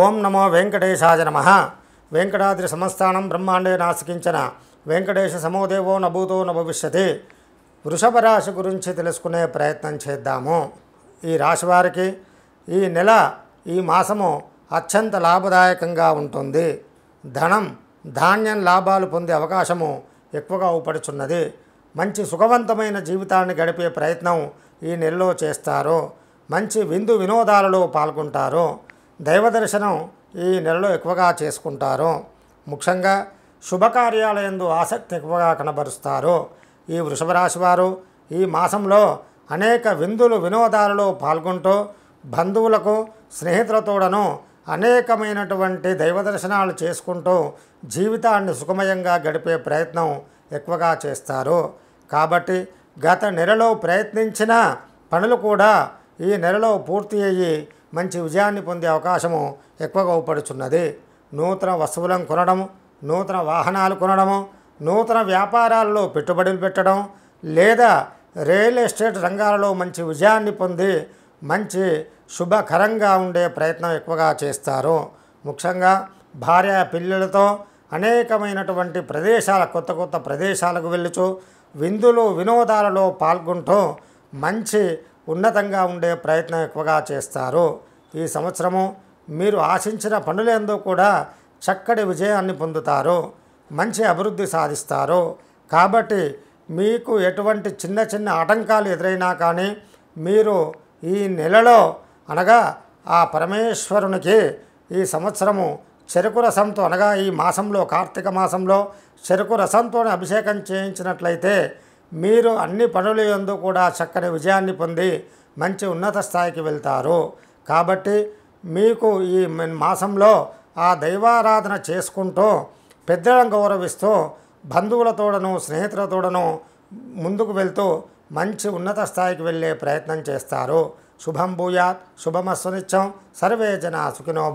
ఓం నమో వెంకటేశాయ నమ వెంకటాద్రి సమస్థానం బ్రహ్మాండే నాశకించిన వెంకటేశ సమోదేవో నభూతో నభవిష్యతి వృషభ రాశి గురించి తెలుసుకునే ప్రయత్నం చేద్దాము ఈ రాశి వారికి ఈ నెల ఈ మాసము అత్యంత లాభదాయకంగా ఉంటుంది ధనం ధాన్యం లాభాలు పొందే అవకాశము ఎక్కువగా ఊపడుచున్నది మంచి సుఖవంతమైన జీవితాన్ని గడిపే ప్రయత్నం ఈ నెలలో చేస్తారు మంచి విందు వినోదాలలో పాల్గొంటారు దైవ దర్శనం ఈ నెలలో ఎక్కువగా చేసుకుంటారు ముఖ్యంగా శుభకార్యాలయందు ఆసక్తి ఎక్కువగా కనబరుస్తారు ఈ వృషభరాశి వారు ఈ మాసంలో అనేక విందులు వినోదాలలో పాల్గొంటూ బంధువులకు స్నేహితులతోడను అనేకమైనటువంటి దైవ దర్శనాలు చేసుకుంటూ జీవితాన్ని సుఖమయంగా గడిపే ప్రయత్నం ఎక్కువగా చేస్తారు కాబట్టి గత నెలలో ప్రయత్నించిన పనులు కూడా ఈ నెలలో పూర్తి అయ్యి మంచి విజయాన్ని పొందే అవకాశము ఎక్కువగా ఉపడుచున్నది నూతన వస్తువులను కొనడము నూతన వాహనాలు కొనడము నూతన వ్యాపారాల్లో పెట్టుబడులు పెట్టడం లేదా రియల్ ఎస్టేట్ రంగాలలో మంచి విజయాన్ని పొంది మంచి శుభకరంగా ఉండే ప్రయత్నం ఎక్కువగా చేస్తారు ముఖ్యంగా భార్య పిల్లలతో అనేకమైనటువంటి ప్రదేశాల కొత్త కొత్త ప్రదేశాలకు వెళ్ళుచు విందులు వినోదాలలో పాల్గొంటూ మంచి ఉన్నతంగా ఉండే ప్రయత్నం ఎక్కువగా చేస్తారు ఈ సంవత్సరము మీరు ఆశించిన పనులందు కూడా చక్కటి విజయాన్ని పొందుతారు మంచి అభివృద్ధి సాధిస్తారు కాబట్టి మీకు ఎటువంటి చిన్న చిన్న ఆటంకాలు ఎదురైనా కానీ మీరు ఈ నెలలో అనగా ఆ పరమేశ్వరునికి ఈ సంవత్సరము చెరుకు రసంతో అనగా ఈ మాసంలో కార్తీక మాసంలో చెరుకు రసంతో అభిషేకం చేయించినట్లయితే మీరు అన్ని పనుల ఎందు కూడా చక్కని విజయాన్ని పొంది మంచి ఉన్నత స్థాయికి వెళ్తారు కాబట్టి మీకు ఈ మాసంలో ఆ దైవారాధన చేసుకుంటూ పెద్దలను గౌరవిస్తూ బంధువులతోడను స్నేహితులతోడను ముందుకు వెళ్తూ మంచి ఉన్నత స్థాయికి వెళ్ళే ప్రయత్నం చేస్తారు శుభం భూయాత్ శుభమస్వనిత్యం సర్వే జన సుఖినో